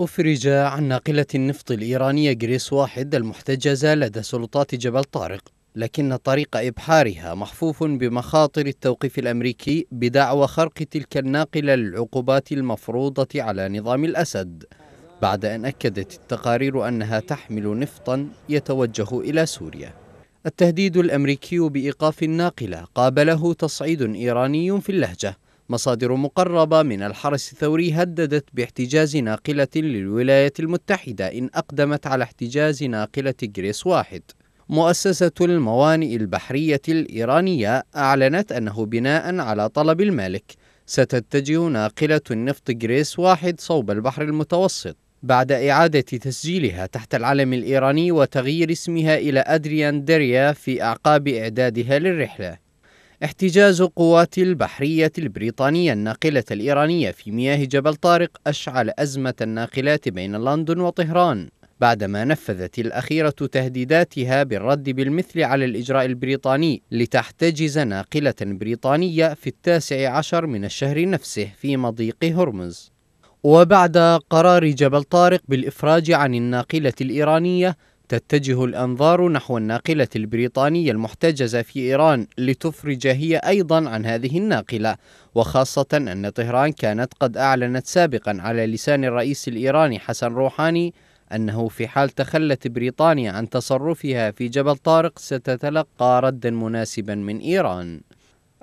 أفرج عن ناقلة النفط الإيرانية جريس واحد المحتجزة لدى سلطات جبل طارق لكن طريق إبحارها محفوف بمخاطر التوقيف الأمريكي بدعوى خرق تلك الناقلة للعقوبات المفروضة على نظام الأسد بعد أن أكدت التقارير أنها تحمل نفطا يتوجه إلى سوريا التهديد الأمريكي بإيقاف الناقلة قابله تصعيد إيراني في اللهجة مصادر مقربة من الحرس الثوري هددت باحتجاز ناقلة للولايات المتحدة إن أقدمت على احتجاز ناقلة جريس واحد مؤسسة الموانئ البحرية الإيرانية أعلنت أنه بناء على طلب المالك ستتجه ناقلة النفط جريس واحد صوب البحر المتوسط بعد إعادة تسجيلها تحت العلم الإيراني وتغيير اسمها إلى أدريان ديريا في أعقاب إعدادها للرحلة احتجاز قوات البحرية البريطانية الناقلة الإيرانية في مياه جبل طارق أشعل أزمة الناقلات بين لندن وطهران بعدما نفذت الأخيرة تهديداتها بالرد بالمثل على الإجراء البريطاني لتحتجز ناقلة بريطانية في التاسع عشر من الشهر نفسه في مضيق هرمز وبعد قرار جبل طارق بالإفراج عن الناقلة الإيرانية تتجه الأنظار نحو الناقلة البريطانية المحتجزة في إيران لتفرج هي أيضا عن هذه الناقلة وخاصة أن طهران كانت قد أعلنت سابقا على لسان الرئيس الإيراني حسن روحاني أنه في حال تخلت بريطانيا عن تصرفها في جبل طارق ستتلقى ردا مناسبا من إيران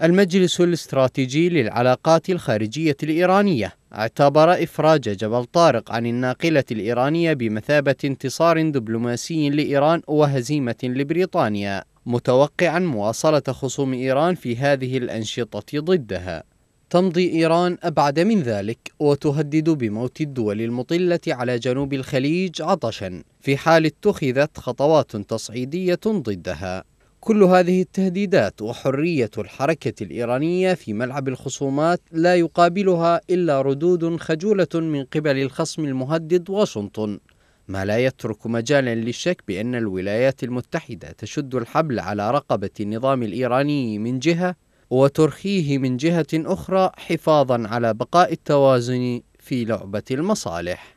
المجلس الاستراتيجي للعلاقات الخارجية الإيرانية اعتبر إفراج جبل طارق عن الناقلة الإيرانية بمثابة انتصار دبلوماسي لإيران وهزيمة لبريطانيا متوقعا مواصلة خصوم إيران في هذه الأنشطة ضدها تمضي إيران أبعد من ذلك وتهدد بموت الدول المطلة على جنوب الخليج عطشا في حال اتخذت خطوات تصعيدية ضدها كل هذه التهديدات وحرية الحركة الإيرانية في ملعب الخصومات لا يقابلها إلا ردود خجولة من قبل الخصم المهدد واشنطن ما لا يترك مجالا للشك بأن الولايات المتحدة تشد الحبل على رقبة النظام الإيراني من جهة وترخيه من جهة أخرى حفاظا على بقاء التوازن في لعبة المصالح